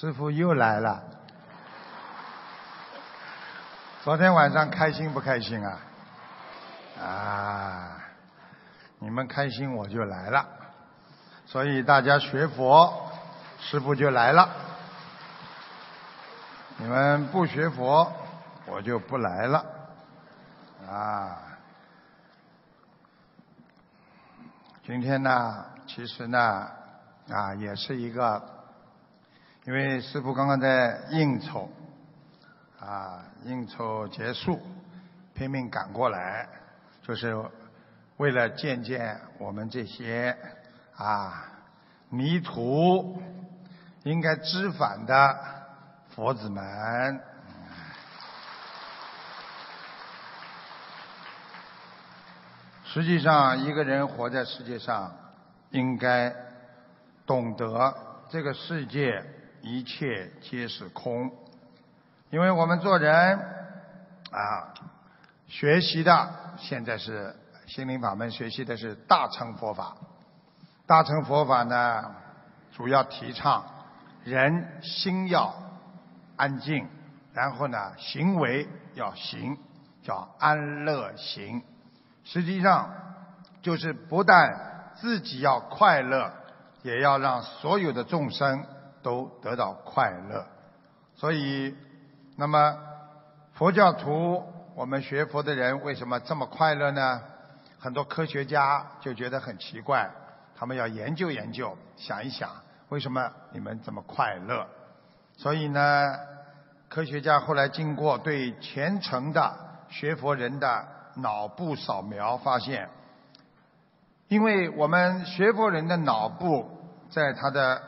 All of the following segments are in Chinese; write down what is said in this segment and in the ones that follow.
师傅又来了。昨天晚上开心不开心啊？啊，你们开心我就来了，所以大家学佛，师傅就来了。你们不学佛，我就不来了。啊，今天呢，其实呢，啊，也是一个。因为师傅刚刚在应酬，啊，应酬结束，拼命赶过来，就是为了见见我们这些啊迷途应该知返的佛子们。实际上，一个人活在世界上，应该懂得这个世界。一切皆是空，因为我们做人啊，学习的现在是心灵法门，学习的是大乘佛法。大乘佛法呢，主要提倡人心要安静，然后呢，行为要行，叫安乐行。实际上就是不但自己要快乐，也要让所有的众生。都得到快乐，所以，那么佛教徒，我们学佛的人为什么这么快乐呢？很多科学家就觉得很奇怪，他们要研究研究，想一想为什么你们这么快乐。所以呢，科学家后来经过对虔诚的学佛人的脑部扫描，发现，因为我们学佛人的脑部在他的。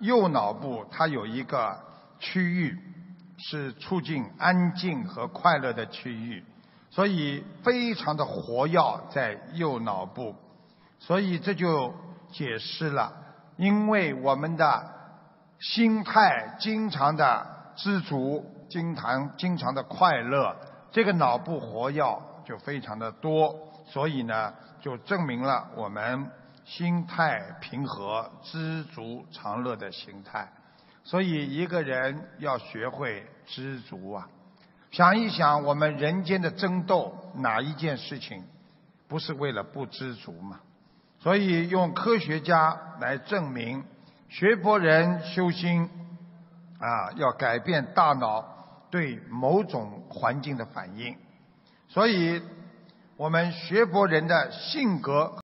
右脑部它有一个区域是促进安静和快乐的区域，所以非常的活跃在右脑部，所以这就解释了，因为我们的心态经常的知足，经常经常的快乐，这个脑部活跃就非常的多，所以呢就证明了我们。心态平和、知足常乐的心态，所以一个人要学会知足啊！想一想，我们人间的争斗，哪一件事情不是为了不知足嘛？所以用科学家来证明，学佛人修心啊，要改变大脑对某种环境的反应。所以，我们学佛人的性格。